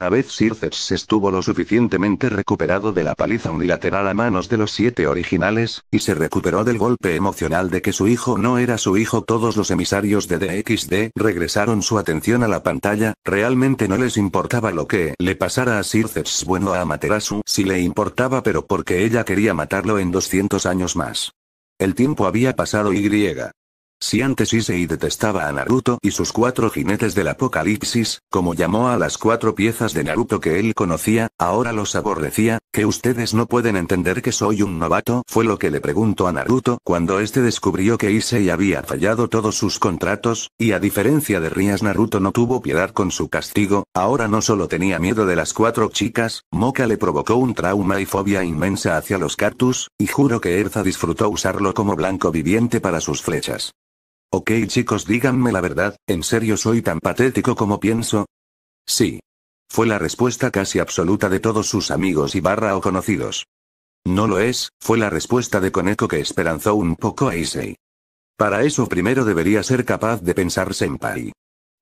A vez Circes estuvo lo suficientemente recuperado de la paliza unilateral a manos de los siete originales, y se recuperó del golpe emocional de que su hijo no era su hijo, todos los emisarios de DXD regresaron su atención a la pantalla, realmente no les importaba lo que le pasara a Circes bueno a Amaterasu, si le importaba pero porque ella quería matarlo en 200 años más. El tiempo había pasado y si antes Issei detestaba a Naruto y sus cuatro jinetes del apocalipsis, como llamó a las cuatro piezas de Naruto que él conocía, ahora los aborrecía, que ustedes no pueden entender que soy un novato, fue lo que le preguntó a Naruto cuando este descubrió que Issei había fallado todos sus contratos, y a diferencia de Rías Naruto no tuvo piedad con su castigo, ahora no solo tenía miedo de las cuatro chicas, Moka le provocó un trauma y fobia inmensa hacia los cactus, y juro que Erza disfrutó usarlo como blanco viviente para sus flechas. Ok chicos díganme la verdad, ¿en serio soy tan patético como pienso? Sí. Fue la respuesta casi absoluta de todos sus amigos y barra o conocidos. No lo es, fue la respuesta de Koneko que esperanzó un poco a Issei. Para eso primero debería ser capaz de pensar Senpai.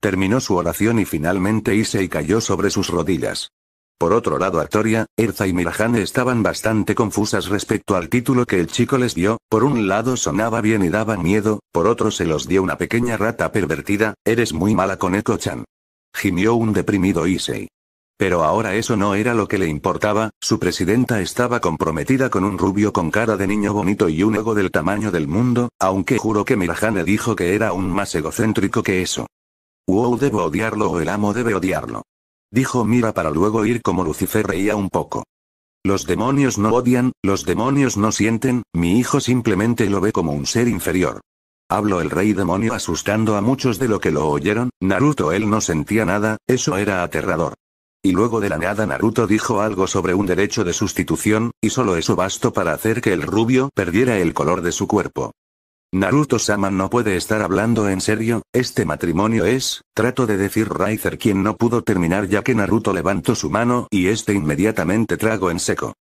Terminó su oración y finalmente Issei cayó sobre sus rodillas. Por otro lado Actoria, Erza y Mirajane estaban bastante confusas respecto al título que el chico les dio, por un lado sonaba bien y daban miedo, por otro se los dio una pequeña rata pervertida, eres muy mala con Eko-chan. Gimió un deprimido Issei. Pero ahora eso no era lo que le importaba, su presidenta estaba comprometida con un rubio con cara de niño bonito y un ego del tamaño del mundo, aunque juro que Mirajane dijo que era aún más egocéntrico que eso. Wow debo odiarlo o el amo debe odiarlo dijo Mira para luego ir como Lucifer reía un poco. Los demonios no odian, los demonios no sienten, mi hijo simplemente lo ve como un ser inferior. Habló el rey demonio asustando a muchos de lo que lo oyeron, Naruto él no sentía nada, eso era aterrador. Y luego de la nada Naruto dijo algo sobre un derecho de sustitución, y solo eso bastó para hacer que el rubio perdiera el color de su cuerpo. Naruto-sama no puede estar hablando en serio, este matrimonio es, trato de decir Raizer quien no pudo terminar ya que Naruto levantó su mano y este inmediatamente trago en seco.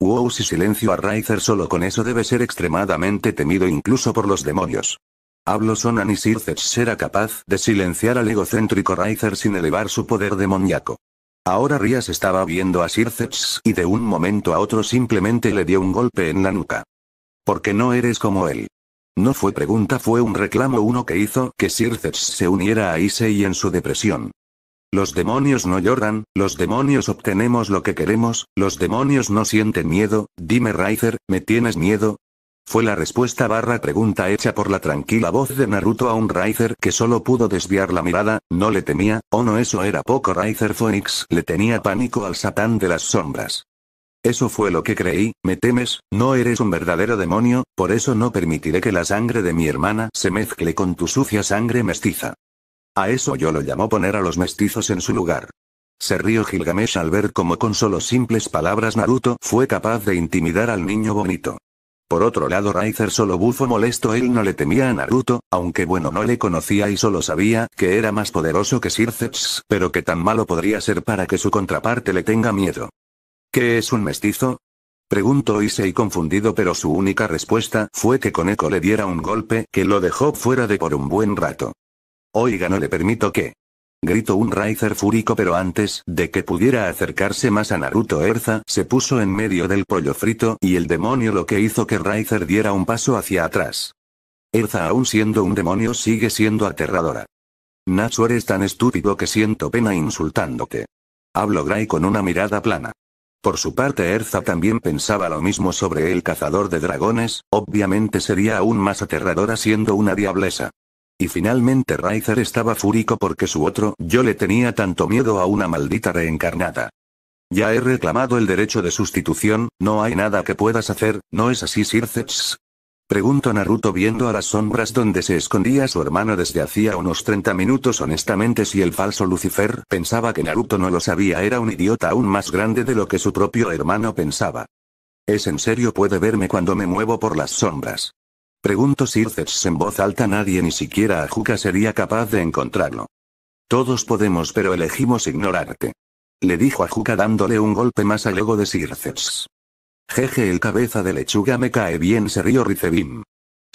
Wow si silencio a Raizer solo con eso debe ser extremadamente temido incluso por los demonios. Hablo Sonan y Sirceps será capaz de silenciar al egocéntrico Raizer sin elevar su poder demoníaco. Ahora Rías estaba viendo a Sirceps y de un momento a otro simplemente le dio un golpe en la nuca. Porque no eres como él. No fue pregunta, fue un reclamo uno que hizo que Circes se uniera a Issei en su depresión. Los demonios no lloran, los demonios obtenemos lo que queremos, los demonios no sienten miedo, dime Raizer, ¿me tienes miedo? Fue la respuesta barra pregunta hecha por la tranquila voz de Naruto a un Raizer que solo pudo desviar la mirada, no le temía, o oh no eso era poco Raizer Phoenix le tenía pánico al satán de las sombras. Eso fue lo que creí, me temes, no eres un verdadero demonio, por eso no permitiré que la sangre de mi hermana se mezcle con tu sucia sangre mestiza. A eso yo lo llamó poner a los mestizos en su lugar. Se rió Gilgamesh al ver cómo con solo simples palabras Naruto fue capaz de intimidar al niño bonito. Por otro lado Raizer solo bufo molesto él no le temía a Naruto, aunque bueno no le conocía y solo sabía que era más poderoso que Sirceps, pero que tan malo podría ser para que su contraparte le tenga miedo. ¿Qué es un mestizo? Preguntó Issei confundido pero su única respuesta fue que Koneko le diera un golpe que lo dejó fuera de por un buen rato. Oiga no le permito que... Gritó un Raizer fúrico pero antes de que pudiera acercarse más a Naruto Erza se puso en medio del pollo frito y el demonio lo que hizo que Raizer diera un paso hacia atrás. Erza aún siendo un demonio sigue siendo aterradora. Natsu eres tan estúpido que siento pena insultándote. Hablo Gray con una mirada plana. Por su parte Erza también pensaba lo mismo sobre el cazador de dragones, obviamente sería aún más aterradora siendo una diablesa. Y finalmente Raizer estaba fúrico porque su otro yo le tenía tanto miedo a una maldita reencarnada. Ya he reclamado el derecho de sustitución, no hay nada que puedas hacer, ¿no es así Sirceps? Preguntó Naruto viendo a las sombras donde se escondía su hermano desde hacía unos 30 minutos honestamente si el falso Lucifer pensaba que Naruto no lo sabía era un idiota aún más grande de lo que su propio hermano pensaba. ¿Es en serio puede verme cuando me muevo por las sombras? Preguntó Circes en voz alta nadie ni siquiera Ajuka sería capaz de encontrarlo. Todos podemos pero elegimos ignorarte. Le dijo Ajuka dándole un golpe más al ego de Circes. Jeje el cabeza de lechuga me cae bien se rió Ricebim.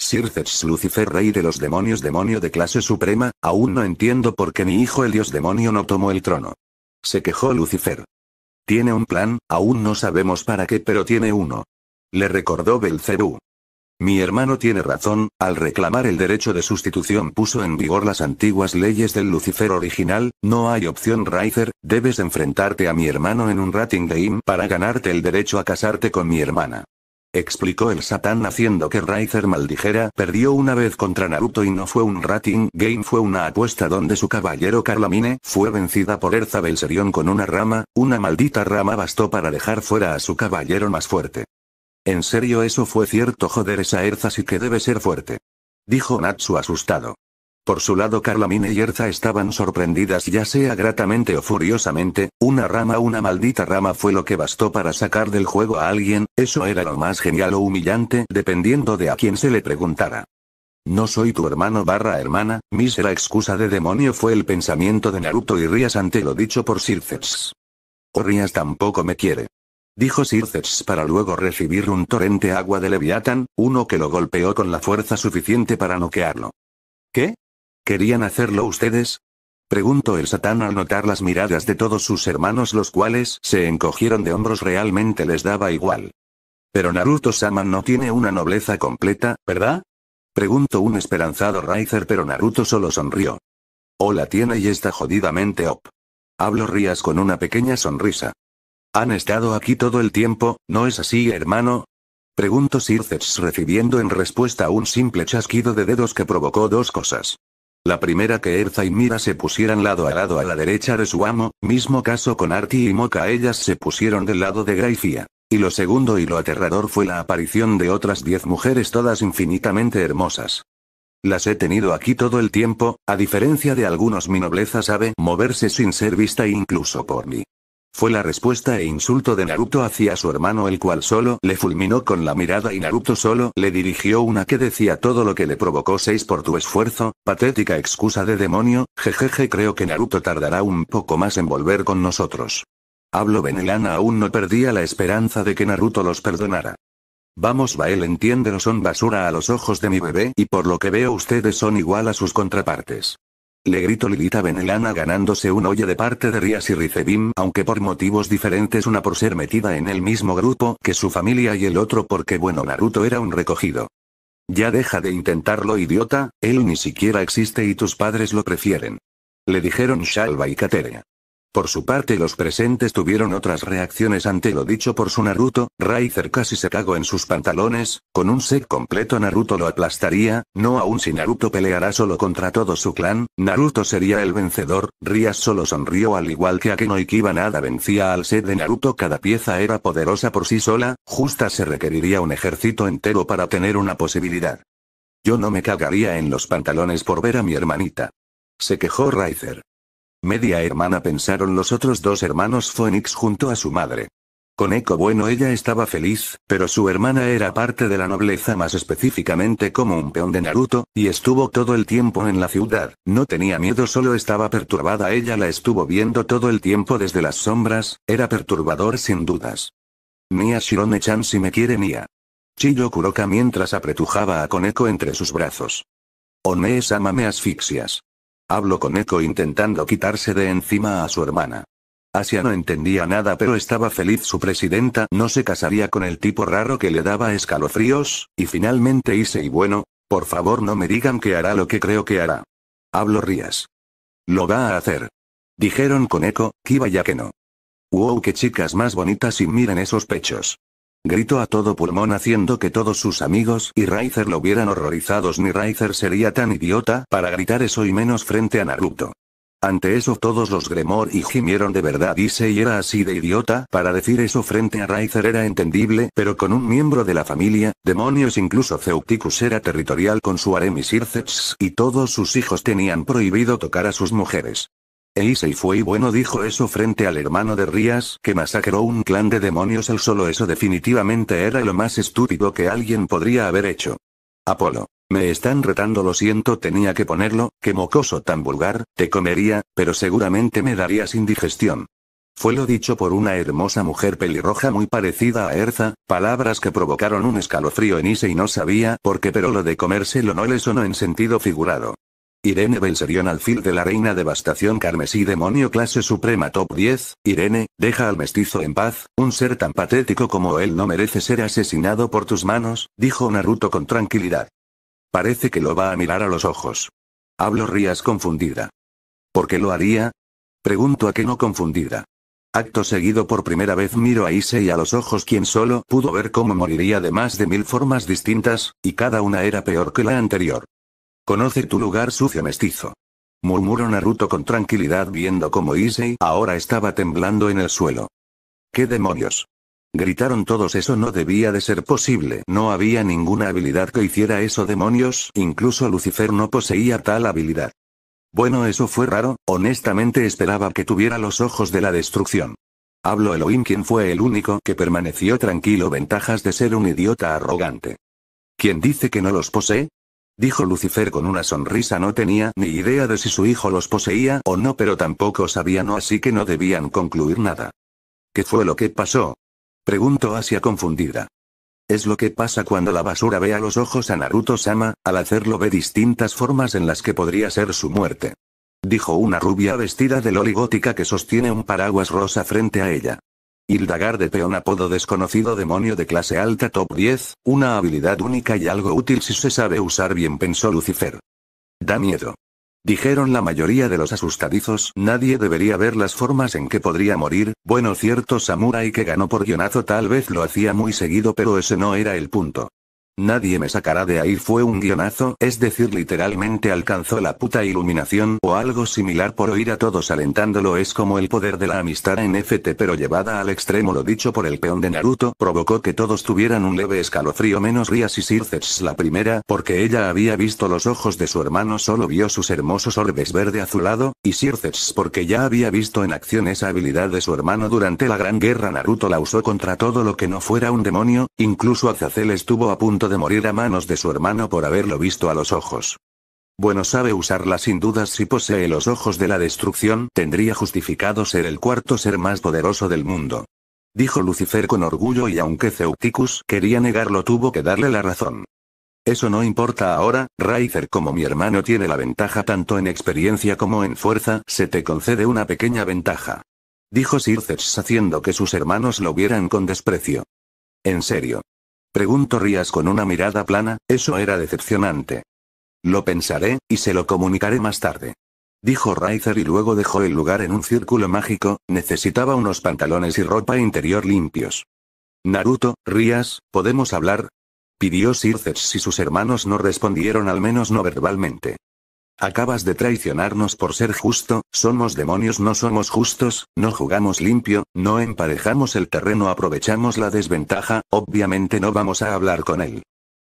Sircex Lucifer rey de los demonios demonio de clase suprema, aún no entiendo por qué mi hijo el dios demonio no tomó el trono. Se quejó Lucifer. Tiene un plan, aún no sabemos para qué pero tiene uno. Le recordó Belcebú. Mi hermano tiene razón, al reclamar el derecho de sustitución puso en vigor las antiguas leyes del Lucifer original, no hay opción Ryzer, debes enfrentarte a mi hermano en un rating game para ganarte el derecho a casarte con mi hermana. Explicó el Satán haciendo que Ryzer maldijera, perdió una vez contra Naruto y no fue un rating game, fue una apuesta donde su caballero Carlamine fue vencida por Erza Belserion con una rama, una maldita rama bastó para dejar fuera a su caballero más fuerte. En serio eso fue cierto joder esa Erza sí que debe ser fuerte. Dijo Natsu asustado. Por su lado Carlamine y Erza estaban sorprendidas ya sea gratamente o furiosamente, una rama una maldita rama fue lo que bastó para sacar del juego a alguien, eso era lo más genial o humillante dependiendo de a quién se le preguntara. No soy tu hermano barra hermana, mísera excusa de demonio fue el pensamiento de Naruto y Rías ante lo dicho por Sirceps. O Rías tampoco me quiere dijo Sirces para luego recibir un torrente agua de Leviatán, uno que lo golpeó con la fuerza suficiente para noquearlo. ¿Qué? ¿Querían hacerlo ustedes? Preguntó el Satán al notar las miradas de todos sus hermanos los cuales se encogieron de hombros realmente les daba igual. Pero Naruto-sama no tiene una nobleza completa, ¿verdad? Preguntó un esperanzado Raizer pero Naruto solo sonrió. Hola tiene y está jodidamente op. Hablo Rías con una pequeña sonrisa. ¿Han estado aquí todo el tiempo, no es así, hermano? Preguntó Sirces, recibiendo en respuesta un simple chasquido de dedos que provocó dos cosas. La primera que Erza y Mira se pusieran lado a lado a la derecha de su amo, mismo caso con Arti y Moka, ellas se pusieron del lado de Graifia. Y lo segundo y lo aterrador fue la aparición de otras diez mujeres todas infinitamente hermosas. Las he tenido aquí todo el tiempo, a diferencia de algunos mi nobleza sabe moverse sin ser vista incluso por mí. Fue la respuesta e insulto de Naruto hacia su hermano el cual solo le fulminó con la mirada y Naruto solo le dirigió una que decía todo lo que le provocó seis por tu esfuerzo, patética excusa de demonio, jejeje creo que Naruto tardará un poco más en volver con nosotros. Hablo Benelana aún no perdía la esperanza de que Naruto los perdonara. Vamos Bael entiéndelo son basura a los ojos de mi bebé y por lo que veo ustedes son igual a sus contrapartes. Le gritó Lilita Benelana ganándose un oye de parte de Rías y Ricebim, aunque por motivos diferentes una por ser metida en el mismo grupo que su familia y el otro porque bueno Naruto era un recogido. Ya deja de intentarlo idiota, él ni siquiera existe y tus padres lo prefieren. Le dijeron Shalva y Kateria. Por su parte los presentes tuvieron otras reacciones ante lo dicho por su Naruto, Raizer casi se cagó en sus pantalones, con un set completo Naruto lo aplastaría, no aún si Naruto peleará solo contra todo su clan, Naruto sería el vencedor, Rías solo sonrió al igual que Akeno y nada vencía al set de Naruto cada pieza era poderosa por sí sola, justa se requeriría un ejército entero para tener una posibilidad. Yo no me cagaría en los pantalones por ver a mi hermanita. Se quejó Raizer. Media hermana pensaron los otros dos hermanos Phoenix junto a su madre. Con eco bueno ella estaba feliz, pero su hermana era parte de la nobleza más específicamente como un peón de Naruto, y estuvo todo el tiempo en la ciudad, no tenía miedo solo estaba perturbada ella la estuvo viendo todo el tiempo desde las sombras, era perturbador sin dudas. Mia Shirone-chan si me quiere Mia. Chillo Kuroka mientras apretujaba a Koneko entre sus brazos. One-sama me asfixias. Hablo con Eco intentando quitarse de encima a su hermana. Asia no entendía nada pero estaba feliz su presidenta no se casaría con el tipo raro que le daba escalofríos, y finalmente hice y bueno, por favor no me digan que hará lo que creo que hará. Hablo Rías. Lo va a hacer. Dijeron con eco, que ya que no. Wow, qué chicas más bonitas y miren esos pechos. Gritó a todo pulmón haciendo que todos sus amigos y Raizer lo vieran horrorizados ni Raizer sería tan idiota para gritar eso y menos frente a Naruto. Ante eso todos los Gremor y gimieron de verdad y y era así de idiota para decir eso frente a Raizer era entendible pero con un miembro de la familia, demonios incluso Ceuticus era territorial con su harem y todos sus hijos tenían prohibido tocar a sus mujeres. E y fue y bueno dijo eso frente al hermano de Rías que masacró un clan de demonios el solo eso definitivamente era lo más estúpido que alguien podría haber hecho. Apolo. Me están retando lo siento tenía que ponerlo, que mocoso tan vulgar, te comería, pero seguramente me darías indigestión. Fue lo dicho por una hermosa mujer pelirroja muy parecida a Erza, palabras que provocaron un escalofrío en Ise y no sabía por qué pero lo de comérselo no le sonó en sentido figurado. Irene Belserion alfil de la reina devastación carmesí demonio clase suprema top 10, Irene, deja al mestizo en paz, un ser tan patético como él no merece ser asesinado por tus manos, dijo Naruto con tranquilidad. Parece que lo va a mirar a los ojos. Hablo Rías confundida. ¿Por qué lo haría? Pregunto a que no confundida. Acto seguido por primera vez miro a y a los ojos quien solo pudo ver cómo moriría de más de mil formas distintas, y cada una era peor que la anterior. Conoce tu lugar sucio mestizo. Murmuró Naruto con tranquilidad viendo cómo Issei ahora estaba temblando en el suelo. ¿Qué demonios? Gritaron todos eso no debía de ser posible. No había ninguna habilidad que hiciera eso demonios, incluso Lucifer no poseía tal habilidad. Bueno eso fue raro, honestamente esperaba que tuviera los ojos de la destrucción. Hablo Elohim quien fue el único que permaneció tranquilo ventajas de ser un idiota arrogante. ¿Quién dice que no los posee? dijo Lucifer con una sonrisa. No tenía ni idea de si su hijo los poseía o no, pero tampoco sabían no, así que no debían concluir nada. ¿Qué fue lo que pasó? preguntó Asia confundida. Es lo que pasa cuando la basura ve a los ojos a Naruto-sama, al hacerlo ve distintas formas en las que podría ser su muerte. Dijo una rubia vestida de loligótica que sostiene un paraguas rosa frente a ella. Hildagar de peón apodo desconocido demonio de clase alta top 10, una habilidad única y algo útil si se sabe usar bien pensó Lucifer. Da miedo. Dijeron la mayoría de los asustadizos, nadie debería ver las formas en que podría morir, bueno cierto samurai que ganó por guionazo tal vez lo hacía muy seguido pero ese no era el punto. Nadie me sacará de ahí fue un guionazo, es decir, literalmente alcanzó la puta iluminación o algo similar por oír a todos alentándolo es como el poder de la amistad en FT pero llevada al extremo lo dicho por el peón de Naruto provocó que todos tuvieran un leve escalofrío menos Rias y Sirces la primera porque ella había visto los ojos de su hermano solo vio sus hermosos orbes verde azulado, y Sirces porque ya había visto en acción esa habilidad de su hermano durante la gran guerra Naruto la usó contra todo lo que no fuera un demonio, incluso Azazel estuvo a punto de morir a manos de su hermano por haberlo visto a los ojos. Bueno sabe usarla sin dudas si posee los ojos de la destrucción, tendría justificado ser el cuarto ser más poderoso del mundo. Dijo Lucifer con orgullo y aunque Ceuticus quería negarlo tuvo que darle la razón. Eso no importa ahora, Raizer como mi hermano tiene la ventaja tanto en experiencia como en fuerza, se te concede una pequeña ventaja. Dijo Circes haciendo que sus hermanos lo vieran con desprecio. En serio. Preguntó Rías con una mirada plana, eso era decepcionante. Lo pensaré, y se lo comunicaré más tarde. Dijo Raizer y luego dejó el lugar en un círculo mágico, necesitaba unos pantalones y ropa interior limpios. Naruto, Rías, ¿podemos hablar? Pidió Sirces si sus hermanos no respondieron al menos no verbalmente. Acabas de traicionarnos por ser justo, somos demonios, no somos justos, no jugamos limpio, no emparejamos el terreno, aprovechamos la desventaja, obviamente no vamos a hablar con él.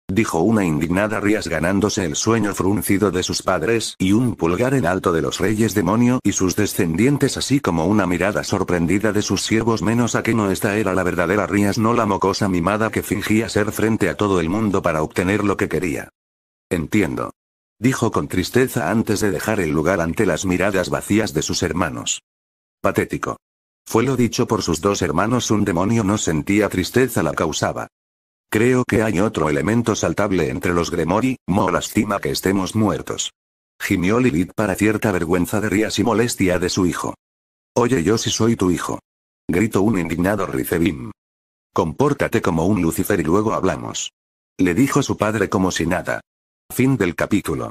Dijo una indignada Rías ganándose el sueño fruncido de sus padres y un pulgar en alto de los reyes demonio y sus descendientes así como una mirada sorprendida de sus siervos menos a que no esta era la verdadera Rías no la mocosa mimada que fingía ser frente a todo el mundo para obtener lo que quería. Entiendo dijo con tristeza antes de dejar el lugar ante las miradas vacías de sus hermanos. Patético. Fue lo dicho por sus dos hermanos, un demonio no sentía tristeza la causaba. Creo que hay otro elemento saltable entre los Gremori, Mo lastima que estemos muertos. Gimió Lilith para cierta vergüenza de rías y molestia de su hijo. Oye yo si soy tu hijo. Gritó un indignado Ricebim. Compórtate como un Lucifer y luego hablamos. Le dijo su padre como si nada. Fin del capítulo.